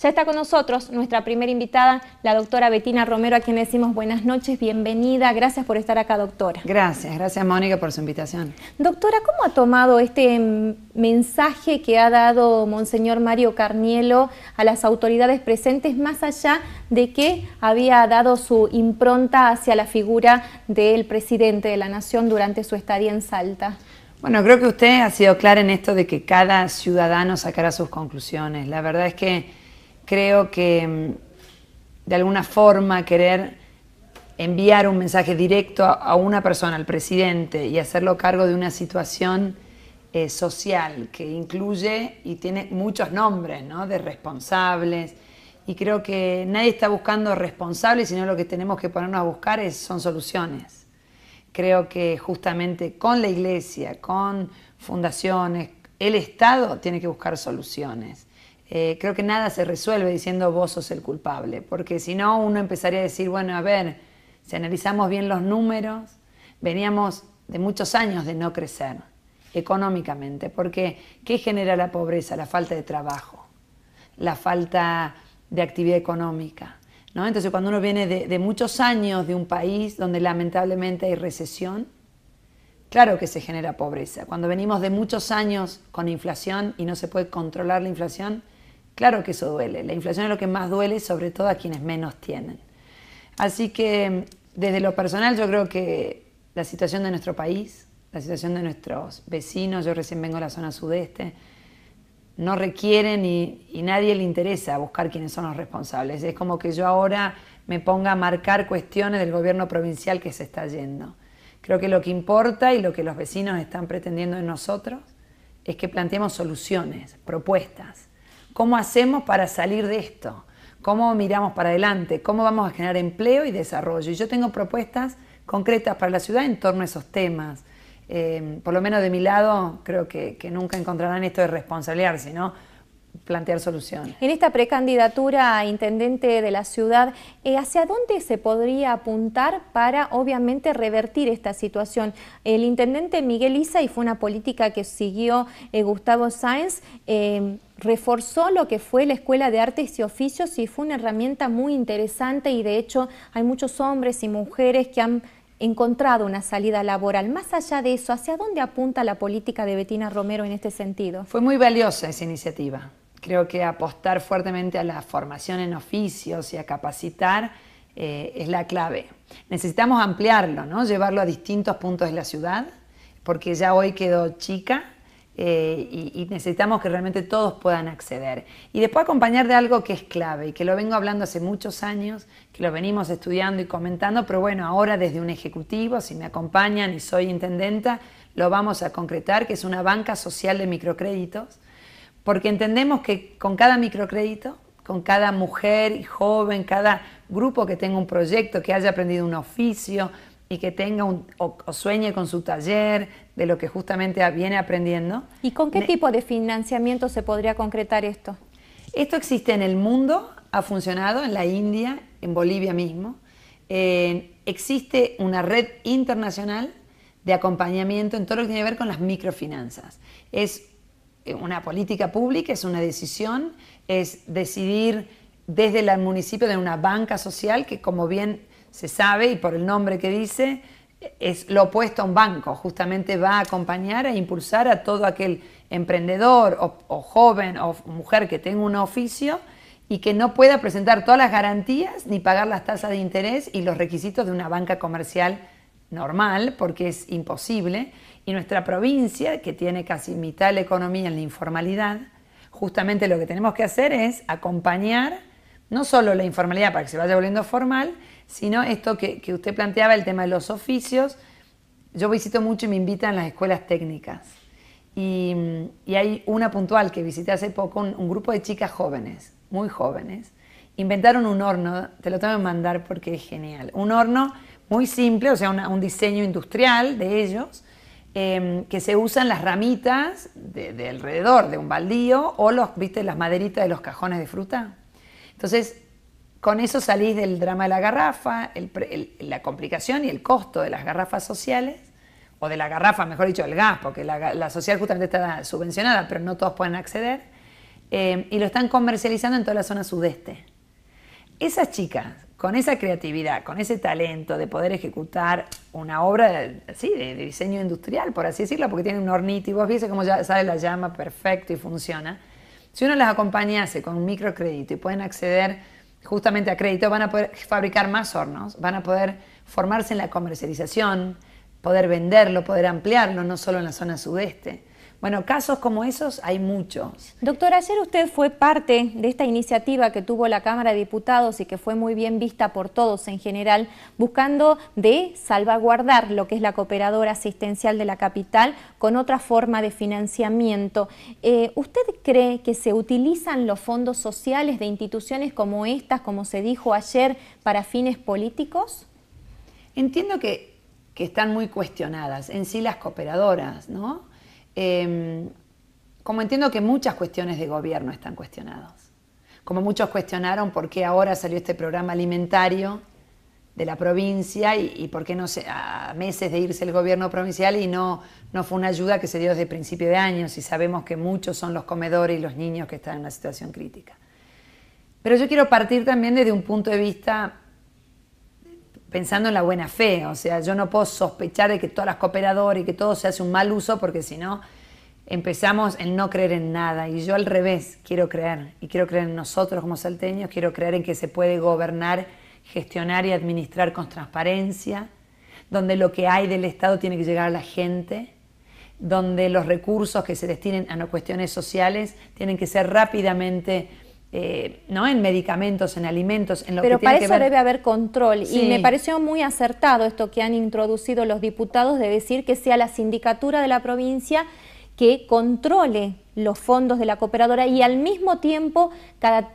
Ya está con nosotros nuestra primera invitada, la doctora Betina Romero, a quien decimos buenas noches, bienvenida. Gracias por estar acá, doctora. Gracias, gracias Mónica por su invitación. Doctora, ¿cómo ha tomado este mensaje que ha dado Monseñor Mario Carnielo a las autoridades presentes, más allá de que había dado su impronta hacia la figura del presidente de la Nación durante su estadía en Salta? Bueno, creo que usted ha sido clara en esto de que cada ciudadano sacará sus conclusiones. La verdad es que creo que mm, de alguna forma querer enviar un mensaje directo a, una persona, al presidente, y hacerlo cargo de una situación eh, social que incluye y tiene muchos nombres, ¿no? De responsables. Y creo que nadie está buscando responsables, sino lo que tenemos que ponernos a buscar son soluciones. Creo que justamente con la iglesia, con fundaciones, el Estado tiene que buscar soluciones eh, creo que nada se resuelve diciendo vos sos el culpable, porque si no uno empezaría a decir, bueno, a ver, si analizamos bien los números, veníamos de muchos años de no crecer económicamente, porque ¿qué genera la pobreza? La falta de trabajo, la falta de actividad económica. Entonces cuando uno viene de muchos años de un país donde lamentablemente hay recesión, Claro que se genera pobreza. Cuando venimos de muchos años con inflación y no se puede controlar la inflación, Claro que eso duele. La inflación es lo que más duele, sobre todo a quienes menos tienen. Así que desde lo personal yo creo que la situación de nuestro país, la situación de nuestros vecinos, yo recién vengo de la zona sudeste, no requieren y, nadie le interesa buscar quiénes son los responsables. Es como que yo ahora me ponga a marcar cuestiones del gobierno provincial que se está yendo. Creo que lo que importa y lo que los vecinos están pretendiendo de nosotros es que planteemos soluciones, propuestas. ¿Cómo hacemos para salir de esto? ¿Cómo miramos para adelante? ¿Cómo vamos a generar empleo y desarrollo? Y yo tengo propuestas concretas para la ciudad en torno a esos temas. Eh, por lo menos de mi lado, creo que, nunca encontrarán esto de responsabilizarse, sino plantear soluciones. En esta precandidatura a intendente de la ciudad, eh, ¿hacia dónde se podría apuntar para obviamente revertir esta situación? El intendente Miguel Isa y fue una política que siguió eh, Gustavo Sáenz reforzó lo que fue la Escuela de Artes y Oficios y fue una herramienta muy interesante y de hecho hay muchos hombres y mujeres que han encontrado una salida laboral. Más allá de eso, ¿hacia dónde apunta la política de Betina Romero en este sentido? Fue muy valiosa esa iniciativa. Creo que apostar fuertemente a la formación en oficios y a capacitar eh, es la clave. Necesitamos ampliarlo, ¿no? llevarlo a distintos puntos de la ciudad, porque ya hoy quedó chica eh, y, y, necesitamos que realmente todos puedan acceder. Y después acompañar de algo que es clave y que lo vengo hablando hace muchos años, que lo venimos estudiando y comentando, pero bueno, ahora desde un ejecutivo, si me acompañan y soy intendenta, lo vamos a concretar, que es una banca social de microcréditos, porque entendemos que con cada microcrédito con cada mujer y joven, cada grupo que tenga un proyecto, que haya aprendido un oficio, y que tenga un, o, sueñe con su taller, de lo que justamente viene aprendiendo. ¿Y con qué tipo de financiamiento se podría concretar esto? Esto existe en el mundo, ha funcionado en la India, en Bolivia mismo. Eh, existe una red internacional de acompañamiento en todo lo que tiene que ver con las microfinanzas. Es eh, una política pública, es una decisión, es decidir desde el municipio de una banca social que, como bien se sabe y por el nombre que dice, es lo opuesto a un banco, justamente va a acompañar e impulsar a todo aquel emprendedor o, joven o mujer que tenga un oficio y que no pueda presentar todas las garantías ni pagar las tasas de interés y los requisitos de una banca comercial normal, porque es imposible. Y nuestra provincia, que tiene casi mitad de la economía en la informalidad, justamente lo que tenemos que hacer es acompañar no solo la informalidad para que se vaya volviendo formal, sino esto que, usted planteaba, el tema de los oficios. Yo visito mucho y me invitan a las escuelas técnicas. Y, hay una puntual que visité hace poco, un, grupo de chicas jóvenes, muy jóvenes, inventaron un horno, te lo tengo que mandar porque es genial, un horno muy simple, o sea, un diseño industrial de ellos, em, que se usan las ramitas de, alrededor de un baldío o los, viste, las maderitas de los cajones de fruta. Entonces, con eso salís del drama de la garrafa, la complicación y el costo de las garrafas sociales, o de la garrafa, mejor dicho, del gas, porque la, social justamente está subvencionada, pero no todos pueden acceder, eh, y lo están comercializando en toda la zona sudeste. Esas chicas, con esa creatividad, con ese talento de poder ejecutar una obra de, diseño industrial, por así decirlo, porque tiene un hornito y vos viste cómo ya sale la llama perfecto y funciona. Si uno las acompañase con un microcrédito y pueden acceder justamente a crédito, van a poder fabricar más hornos, van a poder formarse en la comercialización, poder venderlo, poder ampliarlo, no solo en la zona sudeste. Bueno, casos como esos hay muchos. Doctor, ayer usted fue parte de esta iniciativa que tuvo la Cámara de Diputados y que fue muy bien vista por todos en general, buscando de salvaguardar lo que es la cooperadora asistencial de la capital con otra forma de financiamiento. Eh, ¿Usted cree que se utilizan los fondos sociales de instituciones como estas, como se dijo ayer, para fines políticos? Entiendo que están muy cuestionadas en sí las cooperadoras, ¿no? Em, como entiendo que muchas cuestiones de gobierno están cuestionadas, como muchos cuestionaron por qué ahora salió este programa alimentario de la provincia y, por qué no se, a meses de irse el gobierno provincial y no, no fue una ayuda que se dio desde principio de año, y sabemos que muchos son los comedores y los niños que están en una situación crítica. Pero yo quiero partir también desde un punto de vista pensando en la buena fe, o sea, yo no puedo sospechar de que todas las cooperadoras y que todo se hace un mal uso porque si no empezamos en no creer en nada y yo al revés quiero creer y quiero creer en nosotros como salteños, quiero creer en que se puede gobernar, gestionar y administrar con transparencia, donde lo que hay del Estado tiene que llegar a la gente, donde los recursos que se destinen a no cuestiones sociales tienen que ser rápidamente eh, ¿no? en medicamentos, en alimentos, en lo Pero que Pero para eso debe haber control y me pareció muy acertado esto que han introducido los diputados de decir que sea la sindicatura de la provincia que controle los fondos de la cooperadora y al mismo tiempo cada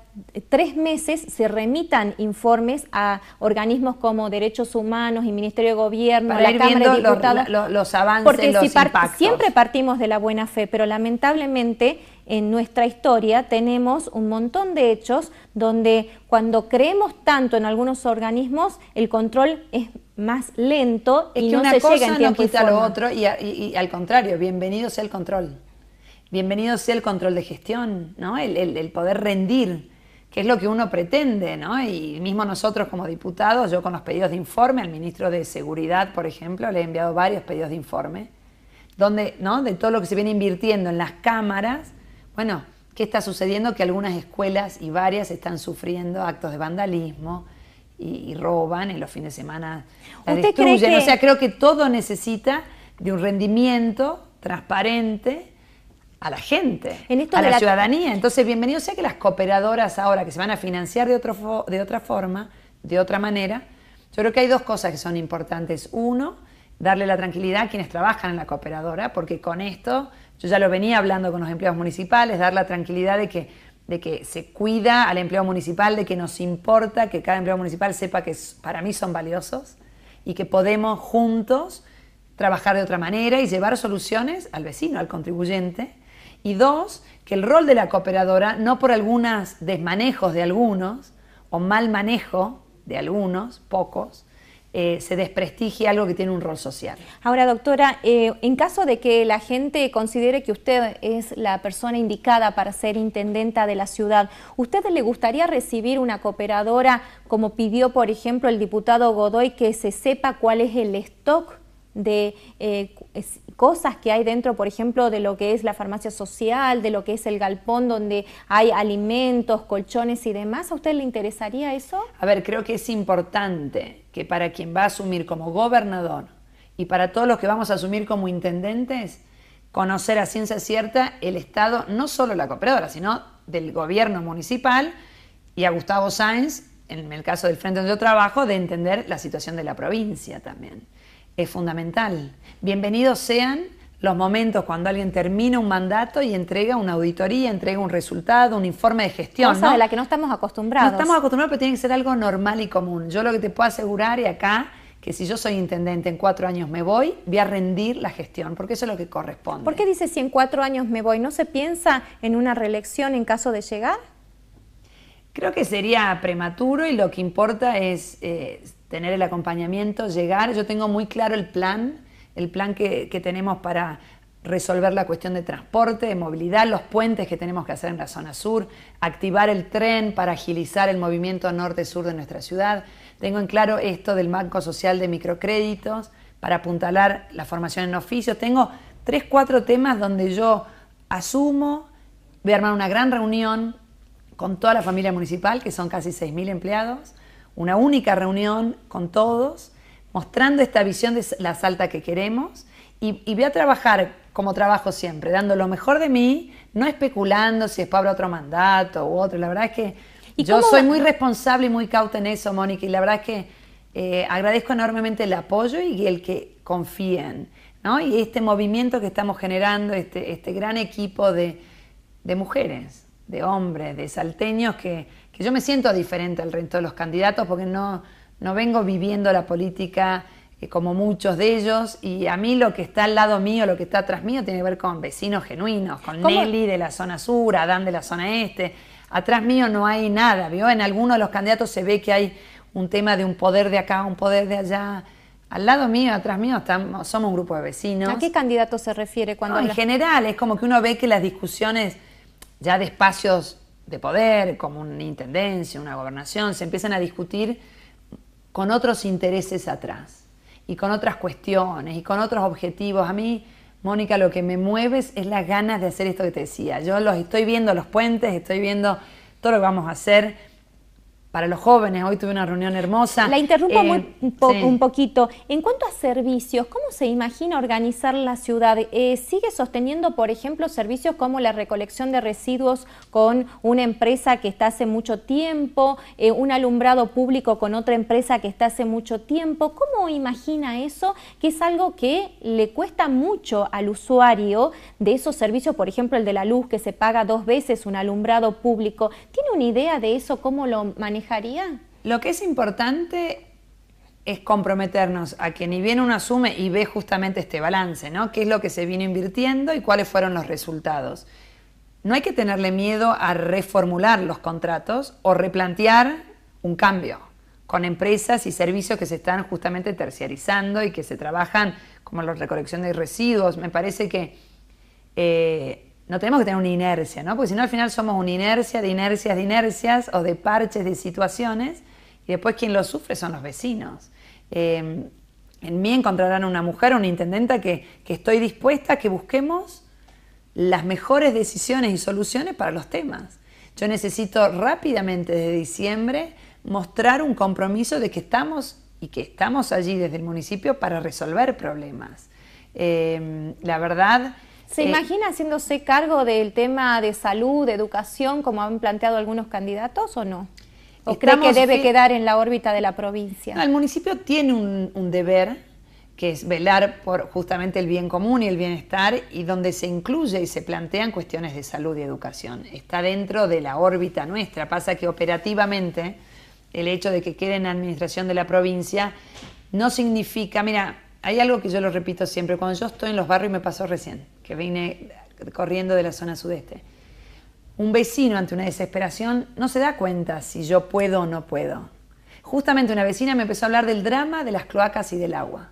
tres meses se remitan informes a organismos como Derechos Humanos y Ministerio de Gobierno, la Cámara de Diputados. Los, avances, los siempre partimos de la buena fe, pero lamentablemente en nuestra historia tenemos un montón de hechos donde cuando creemos tanto en algunos organismos, el control es más lento y que no llega no quita lo otro y, y, al contrario, bienvenido sea el control. Bienvenido sea el control de gestión, ¿no? El, poder rendir, que es lo que uno pretende, ¿no? Y mismo nosotros como diputados, yo con los pedidos de informe al ministro de Seguridad, por ejemplo, le he enviado varios pedidos de informe, donde, ¿no? De todo lo que se viene invirtiendo en las cámaras, bueno, ¿qué está sucediendo? Que algunas escuelas y varias están sufriendo actos de vandalismo y, roban en los fines de semana. La destruyen. O sea, creo que todo necesita de un rendimiento transparente a la gente, a la, ciudadanía. Entonces, bienvenido sea que las cooperadoras ahora que se van a financiar de, otro, de otra forma, de otra manera, yo creo que hay dos cosas que son importantes. Uno, darle la tranquilidad a quienes trabajan en la cooperadora, porque con esto yo ya lo venía hablando con los empleados municipales, dar la tranquilidad de que, se cuida al empleado municipal, de que nos importa que cada empleado municipal sepa que para mí son valiosos y que podemos juntos trabajar de otra manera y llevar soluciones al vecino, al contribuyente. Y dos, que el rol de la cooperadora, no por algunos desmanejos de algunos o mal manejo de algunos, pocos, eh, se desprestigie algo que tiene un rol social. Ahora, doctora, eh, en caso de que la gente considere que usted es la persona indicada para ser intendenta de la ciudad, ¿usted le gustaría recibir una cooperadora como pidió, por ejemplo, el diputado Godoy, que se sepa cuál es el stock? de eh, cosas que hay dentro, por ejemplo, de lo que es la farmacia social, de lo que es el galpón donde hay alimentos, colchones y demás. ¿A usted le interesaría eso? A ver, creo que es importante que para quien va a asumir como gobernador y para todos los que vamos a asumir como intendentes, conocer a ciencia cierta el Estado, no solo la cooperadora, sino del gobierno municipal y a Gustavo Sáenz, en el caso del Frente yo Trabajo, de entender la situación de la provincia también es fundamental. Bienvenidos sean los momentos cuando alguien termina un mandato y entrega una auditoría, entrega un resultado, un informe de gestión. Cosa de la que no estamos acostumbrados. No estamos acostumbrados, pero tiene que ser algo normal y común. Yo lo que te puedo asegurar, y acá que si yo soy intendente en cuatro años me voy, voy a rendir la gestión, porque eso es lo que corresponde. ¿Por qué dices si en cuatro años me voy? ¿No se piensa en una reelección en caso de llegar? Creo que sería prematuro y lo que importa es eh, tener el acompañamiento, llegar. Yo tengo muy claro el plan, el plan que, tenemos para resolver la cuestión de transporte, de movilidad, los puentes que tenemos que hacer en la zona sur, activar el tren para agilizar el movimiento norte-sur de nuestra ciudad. Tengo en claro esto del Banco Social de Microcréditos para apuntalar la formación en oficio, Tengo tres, cuatro temas donde yo asumo, voy a armar una gran reunión con toda la familia municipal, que son casi 6.000 empleados, una única reunión con todos, mostrando esta visión de la Salta que queremos y, voy a trabajar como trabajo siempre, dando lo mejor de mí, no especulando si es habrá otro mandato u otro. La verdad es que yo soy muy responsable y muy cauta en eso, Mónica, y la verdad es que eh, agradezco enormemente el apoyo y el que confíen. ¿no? Y este movimiento que estamos generando, este, este gran equipo de mujeres, de hombres, de salteños que que yo me siento diferente al resto de los candidatos porque no, no vengo viviendo la política eh, como muchos de ellos y a mí lo que está al lado mío, lo que está atrás mío tiene que ver con vecinos genuinos, con Nelly de la zona sur, Adán de la zona este. Atrás mío no hay nada, ¿vio? En algunos de los candidatos se ve que hay un tema de un poder de acá, un poder de allá. Al lado mío, atrás mío, estamos, somos un grupo de vecinos. ¿A qué candidato se refiere cuando.? en general, es como que uno ve que las discusiones ya de espacios de poder, como una intendencia, una gobernación, se empiezan a discutir con otros intereses atrás y con otras cuestiones y con otros objetivos. A mí, Mónica, lo que me mueves es las ganas de hacer esto que te decía. Yo los estoy viendo los puentes, estoy viendo todo lo que vamos a hacer para los jóvenes. Hoy tuve una reunión hermosa. La interrumpo eh, un poquito. En cuanto a servicios, ¿cómo se imagina organizar la ciudad? Eh, ¿Sigue sosteniendo, por ejemplo, servicios como la recolección de residuos con una empresa que está hace mucho tiempo, eh, un alumbrado público con otra empresa que está hace mucho tiempo? ¿Cómo imagina eso? Que es algo que le cuesta mucho al usuario de esos servicios, por ejemplo, el de la luz que se paga dos veces, un alumbrado público. ¿Tiene una idea de eso, cómo lo maneja? Lo que es importante es comprometernos a que ni bien uno asume y ve justamente este balance, ¿no? ¿Qué es lo que se viene invirtiendo y cuáles fueron los resultados? No hay que tenerle miedo a reformular los contratos o replantear un cambio con empresas y servicios que se están justamente terciarizando y que se trabajan como la recolección de residuos. Me parece que eh, no tenemos que tener una inercia, ¿no? Porque si no al final somos una inercia de inercias de inercias o de parches de situaciones y después quien lo sufre son los vecinos. Em, en mí encontrarán una mujer, una intendenta que, estoy dispuesta a que busquemos las mejores decisiones y soluciones para los temas. Yo necesito rápidamente desde diciembre mostrar un compromiso de que estamos y que estamos allí desde el municipio para resolver problemas. Em, la verdad ¿Se eh, imagina haciéndose cargo del tema de salud, de educación, como han planteado algunos candidatos o no? ¿O cree que debe quedar en la órbita de la provincia? el municipio tiene un, deber que es velar por justamente el bien común y el bienestar y donde se incluye y se plantean cuestiones de salud y educación. Está dentro de la órbita nuestra. Pasa que operativamente el hecho de que quede en administración de la provincia no significa, mira, hay algo que yo lo repito siempre, cuando yo estoy en los barrios y me pasó recién, que viene corriendo de la zona sudeste. Un vecino ante una desesperación no se da cuenta si yo puedo o no puedo. Justamente una vecina me empezó a hablar del drama de las cloacas y del agua.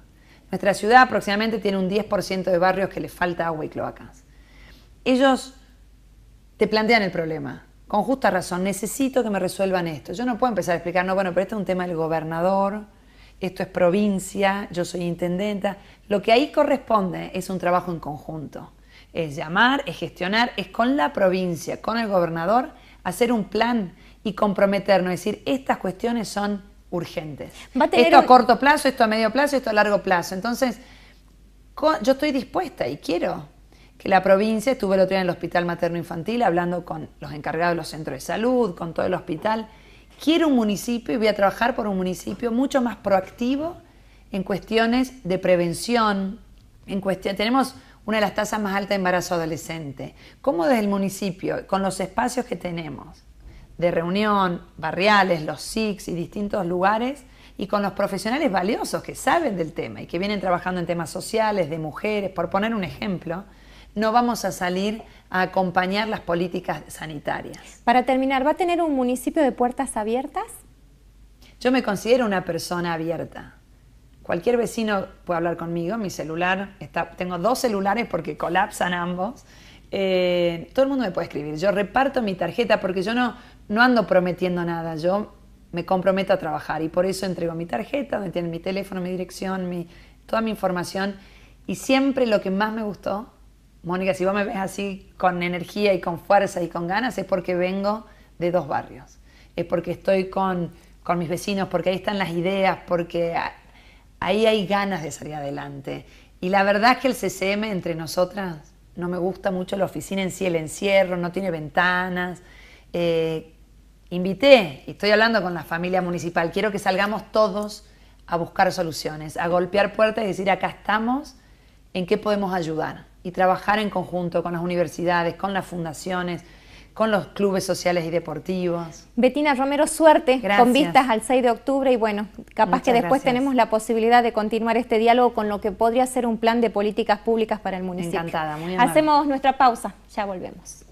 Nuestra ciudad aproximadamente tiene un 10% de barrios que le falta agua y cloacas. Ellos te plantean el problema, con justa razón. Necesito que me resuelvan esto. Yo no puedo empezar a explicar, no, bueno, pero este es un tema del gobernador, esto es provincia, yo soy intendenta. Lo que ahí corresponde es un trabajo en conjunto. Es llamar, es gestionar, es con la provincia, con el gobernador, hacer un plan y comprometernos, es decir, estas cuestiones son urgentes. esto a corto plazo, esto a medio plazo, esto a largo plazo. Entonces, yo estoy dispuesta y quiero que la provincia, estuve el otro día en el Hospital Materno Infantil hablando con los encargados de los centros de salud, con todo el hospital, quiero un municipio y voy a trabajar por un municipio mucho más proactivo en cuestiones de prevención, en cuestión, tenemos una de las tasas más altas de embarazo adolescente. ¿Cómo desde el municipio, con los espacios que tenemos de reunión, barriales, los SICs y distintos lugares, y con los profesionales valiosos que saben del tema y que vienen trabajando en temas sociales, de mujeres, por poner un ejemplo, no vamos a salir a acompañar las políticas sanitarias. Para terminar, ¿va a tener un municipio de puertas abiertas? Yo me considero una persona abierta. Cualquier vecino puede hablar conmigo, mi celular, está, tengo dos celulares porque colapsan ambos. Eh, todo el mundo me puede escribir. Yo reparto mi tarjeta porque yo no, no ando prometiendo nada, yo me comprometo a trabajar y por eso entrego mi tarjeta, donde tienen mi teléfono, mi dirección, toda mi información. Y siempre lo que más me gustó Mónica, si vos me ves así con energía y con fuerza y con ganas, es porque vengo de dos barrios. Es porque estoy con, mis vecinos, porque ahí están las ideas, porque ahí hay ganas de salir adelante. Y la verdad es que el CCM entre nosotras no me gusta mucho la oficina en sí, el encierro, no tiene ventanas. Eh, invité, estoy hablando con la familia municipal, quiero que salgamos todos a buscar soluciones, a golpear puertas y decir, acá estamos, ¿en qué podemos ayudar? y trabajar en conjunto con las universidades, con las fundaciones, con los clubes sociales y deportivos. Betina Romero, suerte con vistas al 6 de octubre y bueno, capaz que después tenemos la posibilidad de continuar este diálogo con lo que podría ser un plan de políticas públicas para el municipio. Encantada, muy bien. Hacemos nuestra pausa, ya volvemos.